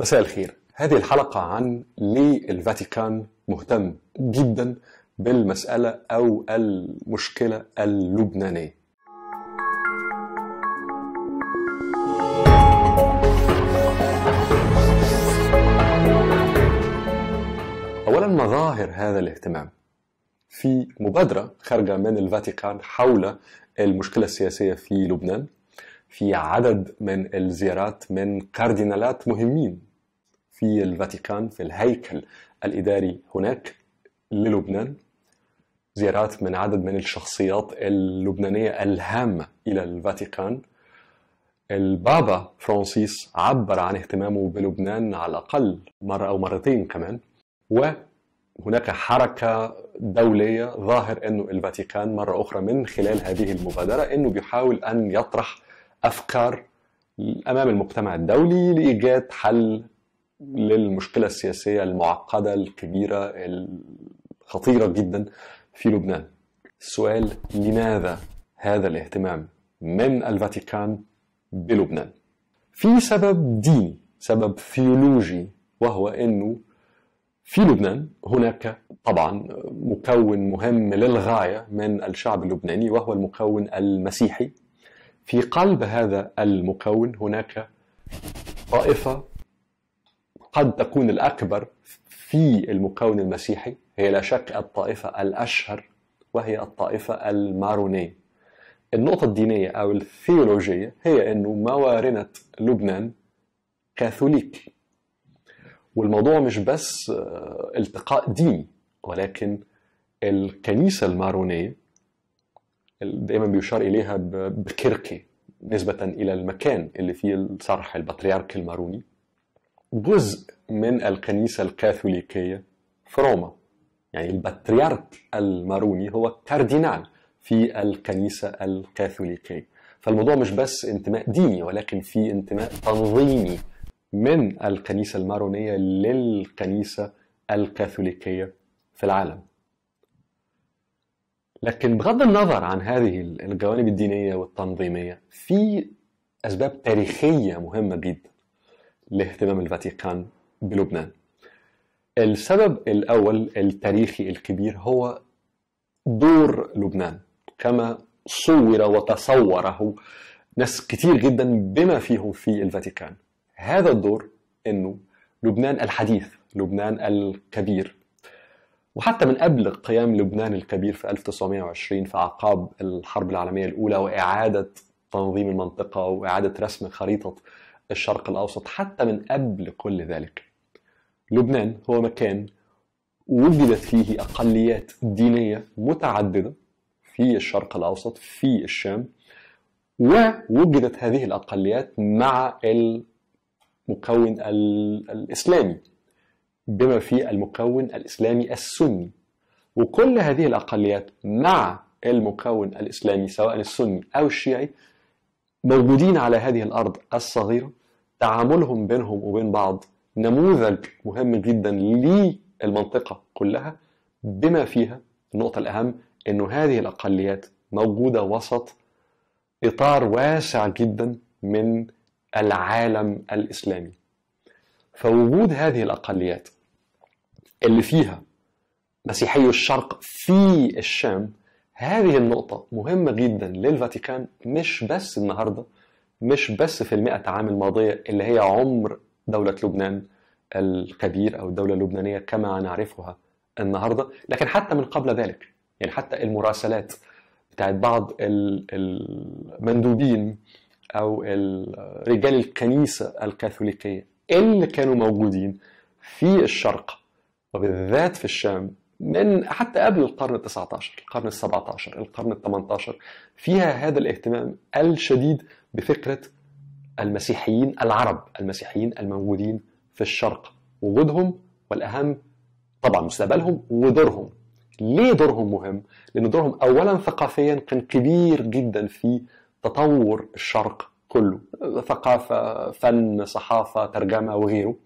مساء الخير هذه الحلقة عن ليه الفاتيكان مهتم جدا بالمسألة أو المشكلة اللبنانية أولا مظاهر هذا الاهتمام في مبادرة خارجة من الفاتيكان حول المشكلة السياسية في لبنان في عدد من الزيارات من كاردينالات مهمين في الفاتيكان في الهيكل الإداري هناك للبنان زيارات من عدد من الشخصيات اللبنانية الهامة إلى الفاتيكان البابا فرانسيس عبر عن اهتمامه بلبنان على الأقل مرة أو مرتين كمان وهناك حركة دولية ظاهر أنه الفاتيكان مرة أخرى من خلال هذه المبادرة أنه بيحاول أن يطرح أفكار أمام المجتمع الدولي لإيجاد حل للمشكله السياسيه المعقده الكبيره الخطيره جدا في لبنان. السؤال لماذا هذا الاهتمام من الفاتيكان بلبنان؟ في سبب ديني، سبب ثيولوجي وهو انه في لبنان هناك طبعا مكون مهم للغايه من الشعب اللبناني وهو المكون المسيحي. في قلب هذا المكون هناك طائفه قد تكون الأكبر في المكون المسيحي هي لا شك الطائفة الأشهر وهي الطائفة المارونية النقطة الدينية أو الثيولوجية هي أنه موارنة لبنان كاثوليك والموضوع مش بس آه، التقاء ديني ولكن الكنيسة المارونية دايما بيشار إليها بكركي نسبة إلى المكان اللي فيه الصرح البطريرك الماروني جزء من الكنيسة الكاثوليكية في روما يعني البطريرك الماروني هو كاردينال في الكنيسة الكاثوليكية فالموضوع مش بس انتماء ديني ولكن في انتماء تنظيمي من الكنيسة المارونية للكنيسة الكاثوليكية في العالم لكن بغض النظر عن هذه الجوانب الدينية والتنظيمية في أسباب تاريخية مهمة جدا لاهتمام الفاتيكان بلبنان السبب الأول التاريخي الكبير هو دور لبنان كما صور وتصوره ناس كتير جدا بما فيهم في الفاتيكان هذا الدور انه لبنان الحديث لبنان الكبير وحتى من قبل قيام لبنان الكبير في 1920 في أعقاب الحرب العالمية الأولى وإعادة تنظيم المنطقة وإعادة رسم خريطة الشرق الأوسط حتى من قبل كل ذلك لبنان هو مكان وجدت فيه أقليات دينية متعددة في الشرق الأوسط في الشام ووجدت هذه الأقليات مع المكون الإسلامي بما في المكون الإسلامي السني وكل هذه الأقليات مع المكون الإسلامي سواء السني أو الشيعي موجودين على هذه الأرض الصغيرة تعاملهم بينهم وبين بعض نموذج مهم جدا للمنطقة كلها بما فيها النقطة الأهم أنه هذه الأقليات موجودة وسط إطار واسع جدا من العالم الإسلامي فوجود هذه الأقليات اللي فيها مسيحي الشرق في الشام هذه النقطة مهمة جدا للفاتيكان مش بس النهارده مش بس في المئة عام الماضية اللي هي عمر دولة لبنان الكبير أو الدولة اللبنانية كما نعرفها النهاردة لكن حتى من قبل ذلك يعني حتى المراسلات بتاعت بعض المندوبين أو رجال الكنيسة الكاثوليكية اللي كانوا موجودين في الشرق وبالذات في الشام من حتى قبل القرن ال 19 القرن ال 17 القرن ال 18 فيها هذا الاهتمام الشديد بفكره المسيحيين العرب المسيحيين الموجودين في الشرق وجودهم والاهم طبعا مستقبلهم ودورهم ليه دورهم مهم؟ لأن دورهم أولا ثقافيا كان كبير جدا في تطور الشرق كله ثقافة، فن، صحافة، ترجمة وغيره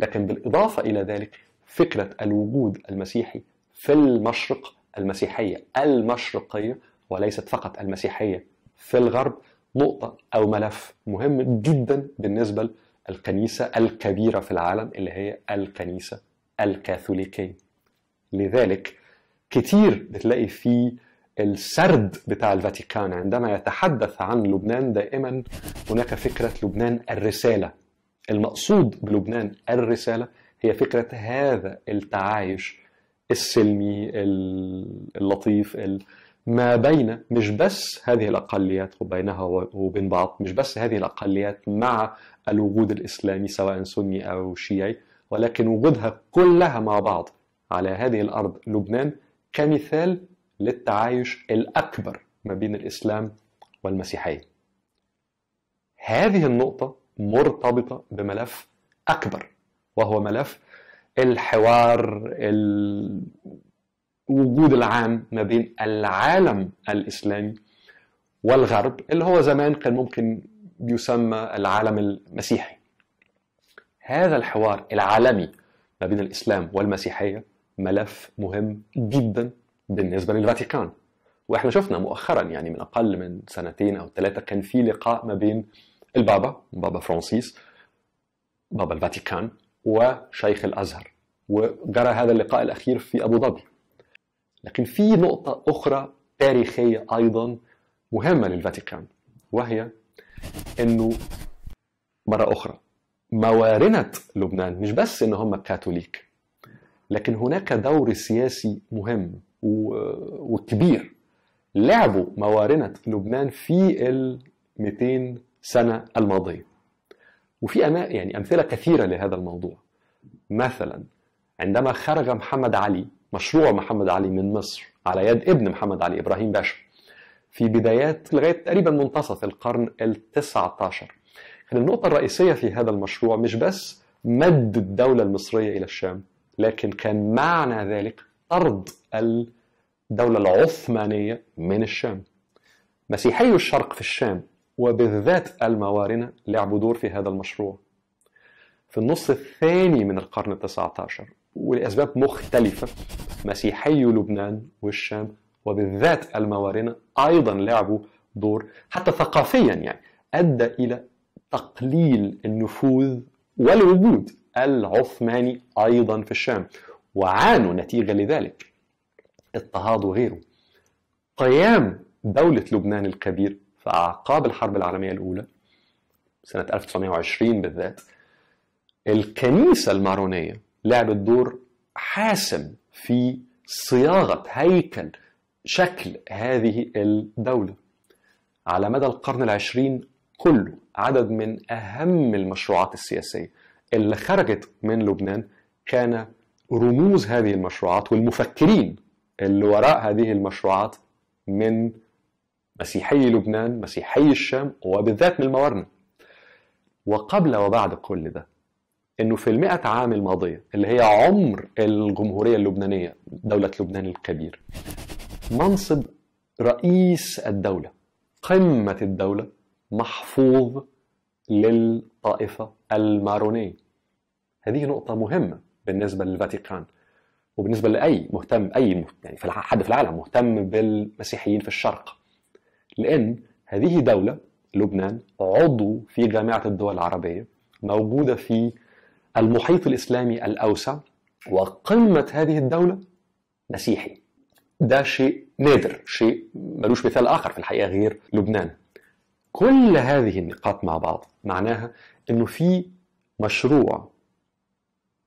لكن بالإضافة إلى ذلك فكرة الوجود المسيحي في المشرق المسيحية المشرقية وليست فقط المسيحية في الغرب نقطة أو ملف مهم جدا بالنسبة للكنيسة الكبيرة في العالم اللي هي الكنيسة الكاثوليكية لذلك كتير بتلاقي في السرد بتاع الفاتيكان عندما يتحدث عن لبنان دائما هناك فكرة لبنان الرسالة المقصود بلبنان الرسالة هي فكرة هذا التعايش السلمي اللطيف ما بين مش بس هذه الأقليات وبينها وبين بعض مش بس هذه الأقليات مع الوجود الإسلامي سواء سني أو شيعي ولكن وجودها كلها مع بعض على هذه الأرض لبنان كمثال للتعايش الأكبر ما بين الإسلام والمسيحية هذه النقطة مرتبطة بملف أكبر وهو ملف الحوار وجود العام ما بين العالم الاسلامي والغرب اللي هو زمان كان ممكن يسمى العالم المسيحي. هذا الحوار العالمي ما بين الاسلام والمسيحيه ملف مهم جدا بالنسبه للفاتيكان. واحنا شفنا مؤخرا يعني من اقل من سنتين او ثلاثه كان في لقاء ما بين البابا بابا فرانسيس بابا الفاتيكان وشيخ الازهر وجرى هذا اللقاء الاخير في ابو ظبي لكن في نقطة أخرى تاريخية أيضا مهمة للفاتيكان وهي أنه مرة أخرى موارنة لبنان مش بس أن هم كاثوليك لكن هناك دور سياسي مهم وكبير لعبوا موارنة لبنان في ال 200 سنة الماضية وفي أما يعني أمثلة كثيرة لهذا الموضوع مثلا عندما خرج محمد علي مشروع محمد علي من مصر على يد ابن محمد علي إبراهيم باشا في بدايات لغاية تقريبا منتصف القرن التسعة عشر كان النقطة الرئيسية في هذا المشروع مش بس مد الدولة المصرية إلى الشام لكن كان معنى ذلك طرد الدولة العثمانية من الشام مسيحي الشرق في الشام وبالذات الموارنة لعبوا دور في هذا المشروع في النص الثاني من القرن التسعة عشر ولأسباب مختلفة مسيحيو لبنان والشام وبالذات الموارنة أيضا لعبوا دور حتى ثقافيا يعني أدى إلى تقليل النفوذ والوجود العثماني أيضا في الشام وعانوا نتيجة لذلك اضطهاد وغيره قيام دولة لبنان الكبير في أعقاب الحرب العالمية الأولى سنة 1920 بالذات الكنيسة المارونية لعبت دور حاسم في صياغة هيكل شكل هذه الدولة على مدى القرن العشرين كله عدد من أهم المشروعات السياسية اللي خرجت من لبنان كان رموز هذه المشروعات والمفكرين اللي وراء هذه المشروعات من مسيحي لبنان مسيحي الشام وبالذات من الموارنة وقبل وبعد كل ده انه في المئة عام الماضية اللي هي عمر الجمهورية اللبنانية دولة لبنان الكبير منصب رئيس الدولة قمة الدولة محفوظ للطائفة المارونية هذه نقطة مهمة بالنسبة للفاتيكان وبالنسبة لأي مهتم أي يعني في حد في العالم مهتم بالمسيحيين في الشرق لأن هذه دولة لبنان عضو في جامعة الدول العربية موجودة في المحيط الإسلامي الأوسع وقمة هذه الدولة مسيحي ده شيء نادر شيء ملوش مثال آخر في الحقيقة غير لبنان كل هذه النقاط مع بعض معناها أنه في مشروع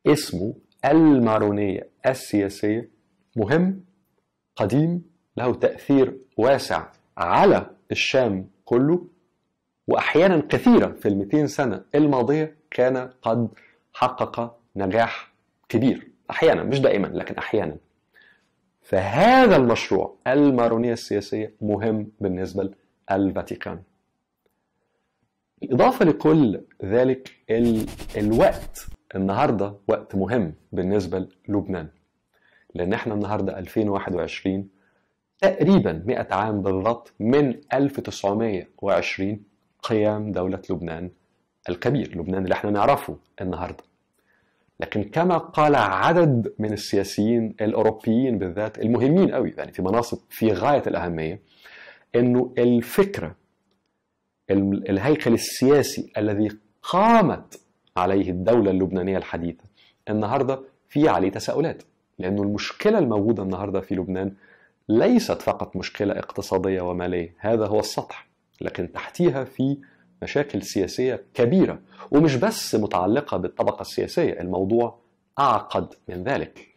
اسمه المارونية السياسية مهم قديم له تأثير واسع على الشام كله وأحيانا كثيرا في ال 200 سنة الماضية كان قد حقق نجاح كبير احيانا مش دائما لكن احيانا فهذا المشروع المارونية السياسية مهم بالنسبة للفاتيكان إضافة لكل ذلك ال... الوقت النهاردة وقت مهم بالنسبة للبنان لأن احنا النهاردة 2021 تقريبا 100 عام بالضبط من 1920 قيام دولة لبنان الكبير لبنان اللي احنا نعرفه النهاردة لكن كما قال عدد من السياسيين الاوروبيين بالذات المهمين قوي يعني في مناصب في غايه الاهميه انه الفكره الهيكل السياسي الذي قامت عليه الدوله اللبنانيه الحديثه النهارده في عليه تساؤلات لانه المشكله الموجوده النهارده في لبنان ليست فقط مشكله اقتصاديه وماليه هذا هو السطح لكن تحتيها في مشاكل سياسية كبيرة ومش بس متعلقة بالطبقة السياسية الموضوع أعقد من ذلك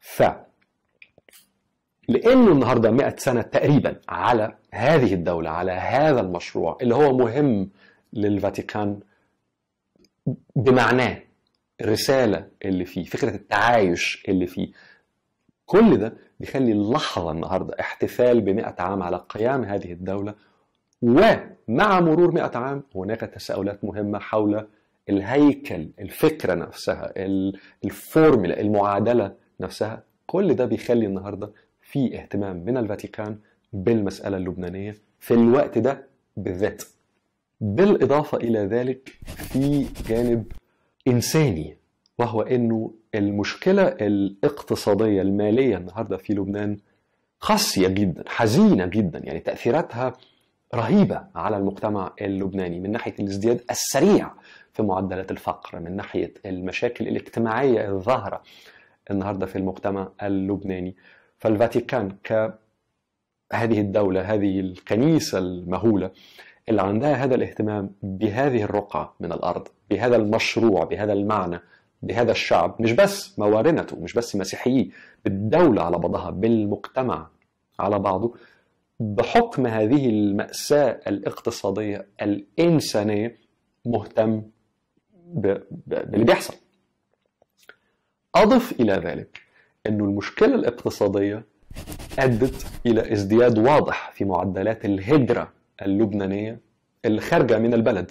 ف لأنه النهاردة 100 سنة تقريبا على هذه الدولة على هذا المشروع اللي هو مهم للفاتيكان بمعناه الرسالة اللي فيه فكرة التعايش اللي فيه كل ده بيخلي اللحظة النهاردة احتفال بمئة عام على قيام هذه الدولة ومع مرور 100 عام هناك تساؤلات مهمة حول الهيكل الفكرة نفسها الفورملا المعادلة نفسها كل ده بيخلي النهاردة في اهتمام من الفاتيكان بالمسألة اللبنانية في الوقت ده بالذات بالإضافة إلى ذلك في جانب إنساني وهو أنه المشكلة الاقتصادية المالية النهاردة في لبنان قاسية جدا حزينة جدا يعني تأثيراتها رهيبه على المجتمع اللبناني من ناحيه الازدياد السريع في معدلات الفقر من ناحيه المشاكل الاجتماعيه الظاهره النهارده في المجتمع اللبناني فالفاتيكان ك هذه الدولة هذه الكنيسة المهولة اللي عندها هذا الاهتمام بهذه الرقعة من الأرض بهذا المشروع بهذا المعنى بهذا الشعب مش بس موارنته مش بس مسيحيه بالدولة على بعضها بالمجتمع على بعضه بحكم هذه المأساة الاقتصادية الإنسانية مهتم باللي بيحصل أضف إلى ذلك أن المشكلة الاقتصادية أدت إلى ازدياد واضح في معدلات الهجرة اللبنانية الخارجة من البلد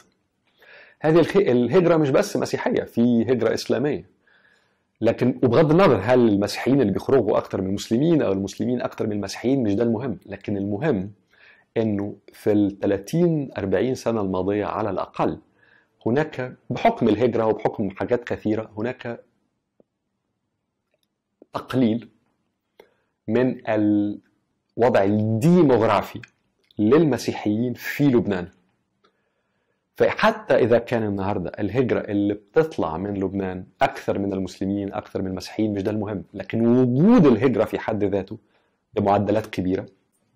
هذه الهجرة مش بس مسيحية في هجرة إسلامية لكن وبغض النظر هل المسيحيين اللي بيخرجوا اكتر من المسلمين او المسلمين اكتر من المسيحيين مش ده المهم لكن المهم انه في ال 30 40 سنه الماضيه على الاقل هناك بحكم الهجره وبحكم حاجات كثيره هناك تقليل من الوضع الديموغرافي للمسيحيين في لبنان فحتى إذا كان النهاردة الهجرة اللي بتطلع من لبنان أكثر من المسلمين أكثر من المسيحيين مش ده المهم لكن وجود الهجرة في حد ذاته بمعدلات كبيرة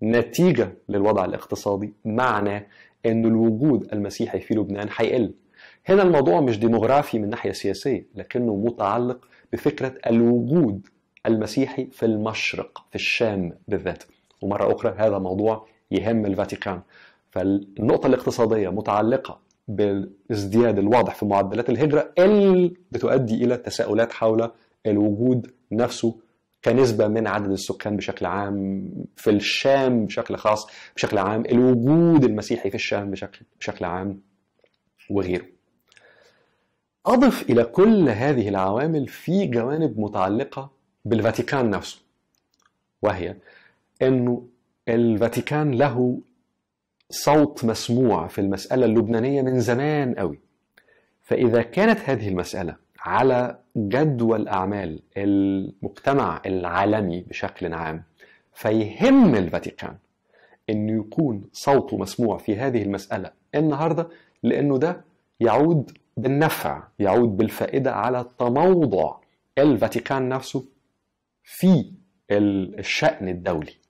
نتيجة للوضع الاقتصادي معناه أن الوجود المسيحي في لبنان هيقل هنا الموضوع مش ديموغرافي من ناحية سياسية لكنه متعلق بفكرة الوجود المسيحي في المشرق في الشام بالذات ومرة أخرى هذا موضوع يهم الفاتيكان فالنقطة الاقتصادية متعلقة بالازدياد الواضح في معدلات الهجرة اللي بتؤدي إلى تساؤلات حول الوجود نفسه كنسبة من عدد السكان بشكل عام في الشام بشكل خاص بشكل عام الوجود المسيحي في الشام بشكل, بشكل عام وغيره أضف إلى كل هذه العوامل في جوانب متعلقة بالفاتيكان نفسه وهي أنه الفاتيكان له صوت مسموع في المسألة اللبنانية من زمان قوي فإذا كانت هذه المسألة على جدول أعمال المجتمع العالمي بشكل عام فيهم الفاتيكان أن يكون صوته مسموع في هذه المسألة النهاردة لأنه ده يعود بالنفع يعود بالفائدة على تموضع الفاتيكان نفسه في الشأن الدولي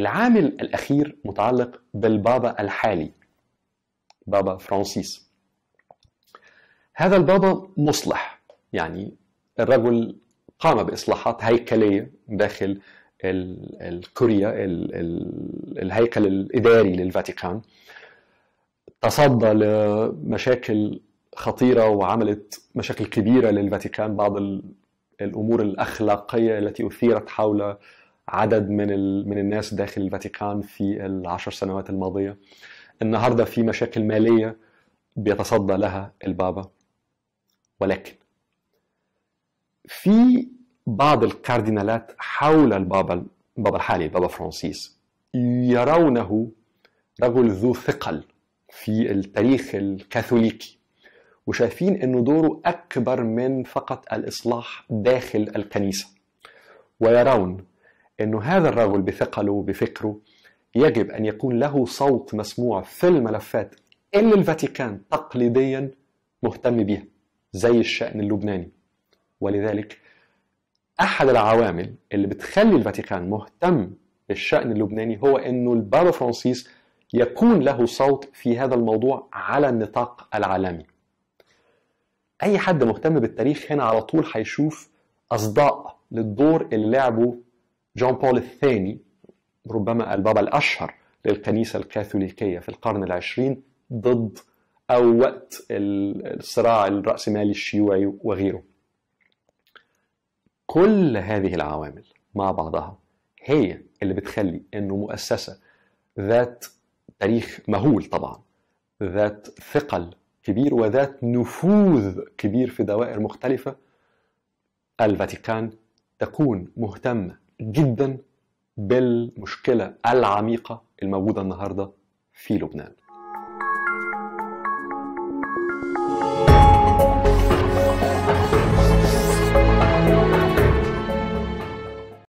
العامل الأخير متعلق بالبابا الحالي بابا فرانسيس هذا البابا مصلح يعني الرجل قام بإصلاحات هيكلية داخل الكوريا الهيكل الإداري للفاتيكان تصدى لمشاكل خطيرة وعملت مشاكل كبيرة للفاتيكان بعض الأمور الأخلاقية التي أثيرت حول عدد من من الناس داخل الفاتيكان في العشر سنوات الماضيه النهارده في مشاكل ماليه بيتصدى لها البابا ولكن في بعض الكاردينالات حول البابا البابا الحالي البابا فرانسيس يرونه رجل ذو ثقل في التاريخ الكاثوليكي وشايفين أن دوره أكبر من فقط الإصلاح داخل الكنيسة ويرون انه هذا الرجل بثقله وبفكره يجب ان يكون له صوت مسموع في الملفات اللي الفاتيكان تقليديا مهتم بيها زي الشأن اللبناني ولذلك احد العوامل اللي بتخلي الفاتيكان مهتم بالشأن اللبناني هو انه البابا فرانسيس يكون له صوت في هذا الموضوع على النطاق العالمي اي حد مهتم بالتاريخ هنا على طول هيشوف اصداء للدور اللي لعبه جون بول الثاني ربما البابا الأشهر للكنيسة الكاثوليكية في القرن العشرين ضد أو وقت الصراع الرأسمالي الشيوعي وغيره كل هذه العوامل مع بعضها هي اللي بتخلي انه مؤسسه ذات تاريخ مهول طبعا ذات ثقل كبير وذات نفوذ كبير في دوائر مختلفه الفاتيكان تكون مهتمه جدا بالمشكله العميقه الموجوده النهارده في لبنان